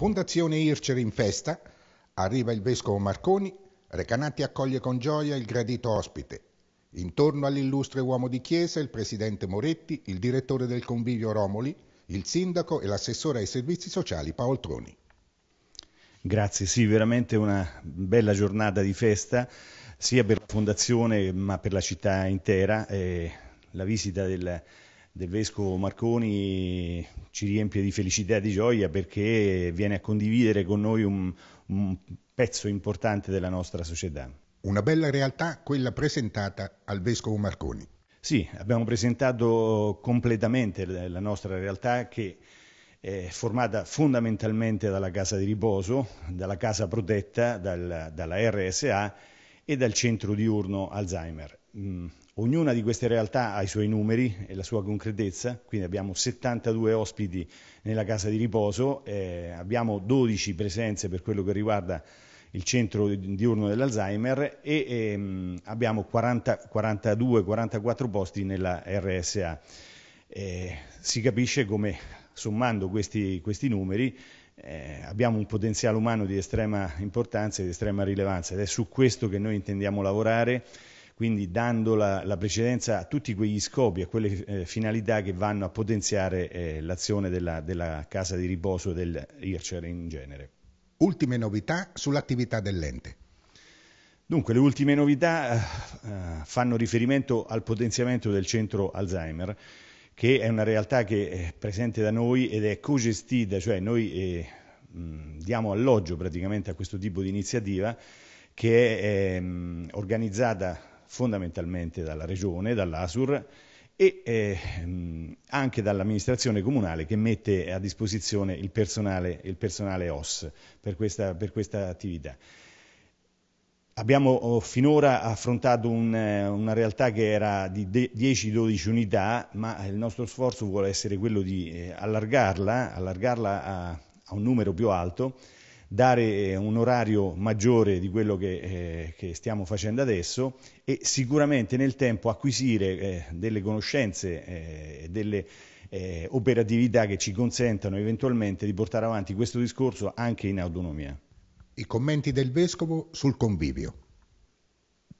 Fondazione Ircer in festa, arriva il vescovo Marconi, Recanati accoglie con gioia il gradito ospite. Intorno all'illustre uomo di chiesa il presidente Moretti, il direttore del convivio Romoli, il sindaco e l'assessore ai servizi sociali Paoltroni. Grazie, sì, veramente una bella giornata di festa sia per la fondazione ma per la città intera. Eh, la visita del del vescovo Marconi ci riempie di felicità e di gioia perché viene a condividere con noi un, un pezzo importante della nostra società. Una bella realtà quella presentata al vescovo Marconi. Sì, abbiamo presentato completamente la nostra realtà che è formata fondamentalmente dalla casa di riposo, dalla casa protetta, dal, dalla RSA e dal centro diurno Alzheimer mh, ognuna di queste realtà ha i suoi numeri e la sua concretezza, quindi abbiamo 72 ospiti nella casa di riposo, eh, abbiamo 12 presenze per quello che riguarda il centro diurno dell'Alzheimer e ehm, abbiamo 42-44 posti nella RSA. Eh, si capisce come sommando questi, questi numeri eh, abbiamo un potenziale umano di estrema importanza e di estrema rilevanza ed è su questo che noi intendiamo lavorare quindi dando la, la, precedenza a tutti quegli scopi, a quelle eh, finalità che vanno a potenziare eh, l'azione della, della, casa di riposo e del IRCER in genere. Ultime novità sull'attività dell'ente. Dunque, le ultime novità eh, eh, fanno riferimento al potenziamento del centro Alzheimer, che è una realtà che è presente da noi ed è cogestita, cioè noi eh, mh, diamo alloggio praticamente a questo tipo di iniziativa che è ehm, organizzata fondamentalmente dalla regione, dall'ASUR e eh, anche dall'amministrazione comunale che mette a disposizione il personale, il personale OS per questa, per questa attività. Abbiamo oh, finora affrontato un, una realtà che era di 10-12 unità, ma il nostro sforzo vuole essere quello di eh, allargarla, allargarla a, a un numero più alto dare eh, un orario maggiore di quello che, eh, che stiamo facendo adesso e sicuramente nel tempo acquisire eh, delle conoscenze eh, e delle eh, operatività che ci consentano eventualmente di portare avanti questo discorso anche in autonomia. I commenti del Vescovo sul convivio.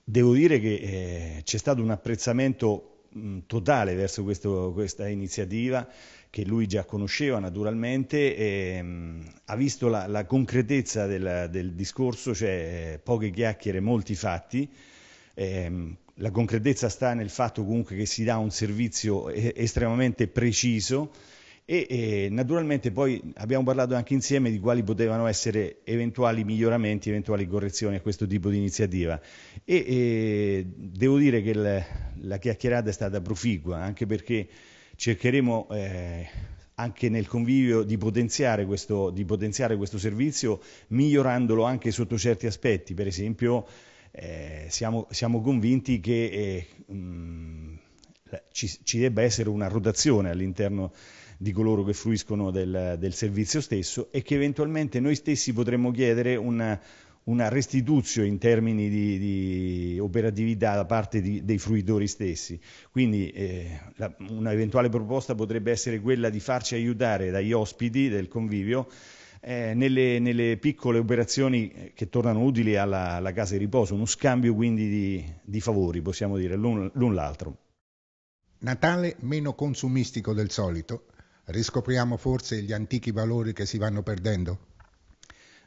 Devo dire che c'è stato un apprezzamento mh, mm, totale verso questo, questa iniziativa che lui già conosceva naturalmente, e, mh, mm, ha visto la, la concretezza del, del, discorso, cioè eh, poche chiacchiere, molti fatti. E, ehm, la concretezza sta nel fatto comunque che si dà un servizio eh, estremamente preciso e, e, naturalmente poi abbiamo parlato anche insieme di quali potevano essere eventuali miglioramenti, eventuali correzioni a questo tipo di iniziativa e, e devo dire che la, la chiacchierata è stata proficua anche perché cercheremo eh, anche nel convivio di potenziare, questo, di potenziare questo servizio migliorandolo anche sotto certi aspetti, per esempio eh, siamo, siamo, convinti che eh, mh, ci, ci debba essere una rotazione all'interno di coloro che fruiscono del, del servizio stesso e che eventualmente noi stessi potremmo chiedere una, una restituzio in termini di, di operatività da parte di, dei fruitori stessi. Quindi eh, la, una eventuale proposta potrebbe essere quella di farci aiutare dagli ospiti del convivio eh, nelle, nelle, piccole operazioni che tornano utili alla, alla, casa di riposo, uno scambio quindi di, di favori, possiamo dire, l'un l'altro. Natale meno consumistico del solito riscopriamo forse gli antichi valori che si vanno perdendo?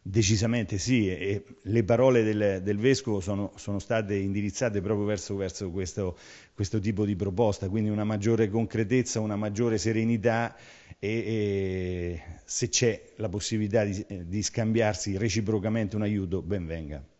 Decisamente sì, e le parole del, del Vescovo sono, sono, state indirizzate proprio verso, verso questo, questo, tipo di proposta, quindi una maggiore concretezza, una maggiore serenità e, e se c'è la possibilità di, di scambiarsi reciprocamente un aiuto, ben venga.